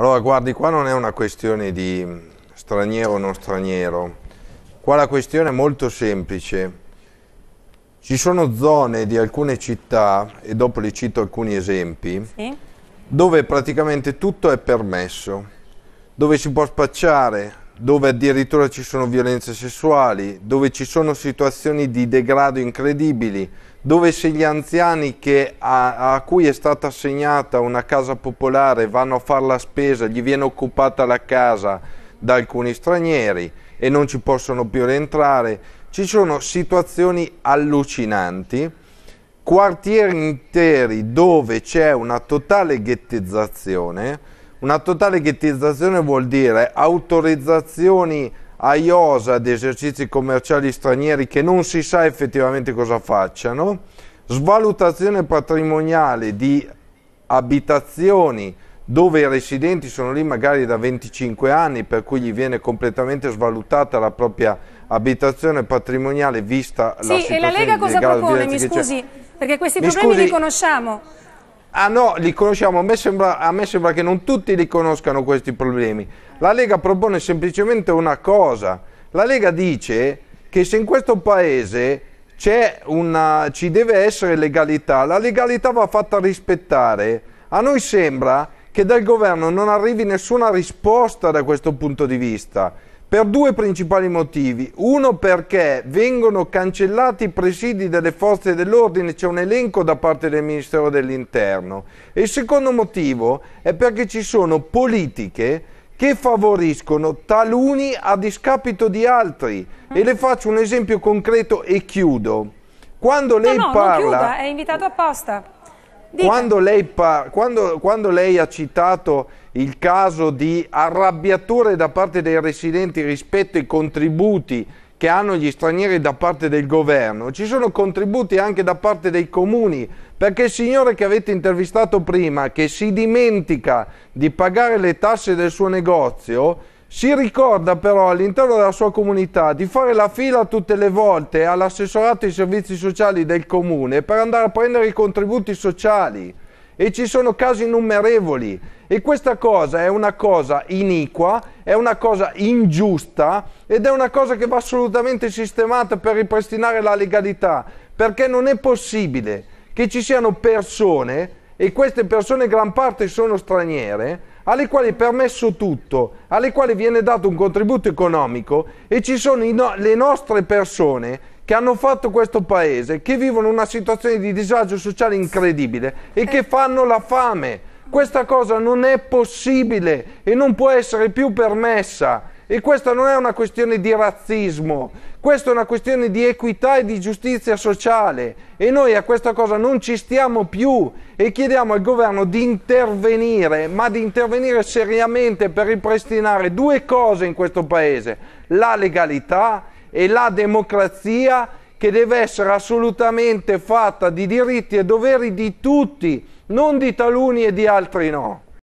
Allora, guardi, qua non è una questione di mm, straniero o non straniero, qua la questione è molto semplice. Ci sono zone di alcune città, e dopo le cito alcuni esempi, sì. dove praticamente tutto è permesso, dove si può spacciare, dove addirittura ci sono violenze sessuali, dove ci sono situazioni di degrado incredibili, dove se gli anziani a, a, cui è stata assegnata una casa popolare vanno a fare la spesa, gli viene occupata la casa da alcuni stranieri e non ci possono più rientrare, ci sono situazioni allucinanti, quartieri interi dove c'è una totale ghettizzazione, una totale ghettizzazione vuol dire autorizzazioni a IOSA di esercizi commerciali stranieri che non si sa effettivamente cosa facciano, svalutazione patrimoniale di abitazioni dove i residenti sono lì magari da 25 anni per cui gli viene completamente svalutata la propria abitazione patrimoniale vista sì, la situazione Sì, e la Lega cosa propone? Mi scusi, perché questi Mi problemi scusi, li conosciamo. Ah no, li conosciamo, a me, sembra, a me, sembra, che non tutti li conoscano questi problemi. La Lega propone semplicemente una cosa. La Lega dice che se in questo paese una, ci deve essere legalità, la legalità va fatta rispettare. A noi sembra che dal governo non arrivi nessuna risposta da questo punto di vista per due principali motivi. Uno perché vengono cancellati i presidi delle forze dell'ordine, c'è un elenco da parte del Ministero dell'Interno. E il secondo motivo è perché ci sono politiche che favoriscono taluni a discapito di altri. Mm. E le faccio un esempio concreto e chiudo. Quando lei no, no, parla... Non chiuda, è invitato apposta. Quando lei, quando, quando lei, ha citato il caso di arrabbiature da parte dei residenti rispetto ai contributi che hanno gli stranieri da parte del governo, ci sono contributi anche da parte dei comuni, perché il signore che avete intervistato prima, che si dimentica di pagare le tasse del suo negozio, si ricorda però all'interno della sua comunità di fare la fila tutte le volte all'assessorato ai servizi sociali del comune per andare a prendere i contributi sociali e ci sono casi innumerevoli e questa cosa è una cosa iniqua, è una cosa ingiusta ed è una cosa che va assolutamente sistemata per ripristinare la legalità, perché non è possibile che ci siano persone e queste persone in gran parte sono straniere alle quali è permesso tutto, alle quali viene dato un contributo economico e ci sono no- le nostre persone che hanno fatto questo paese, che vivono una situazione di disagio sociale incredibile e che fanno la fame. Questa cosa non è possibile e non può essere più permessa. E questa non è una questione di razzismo, questa è una questione di equità e di giustizia sociale e noi a questa cosa non ci stiamo più e chiediamo al governo di intervenire, ma di intervenire seriamente per ripristinare due cose in questo Paese, la legalità e la democrazia che deve essere assolutamente fatta di diritti e doveri di tutti, non di taluni e di altri no.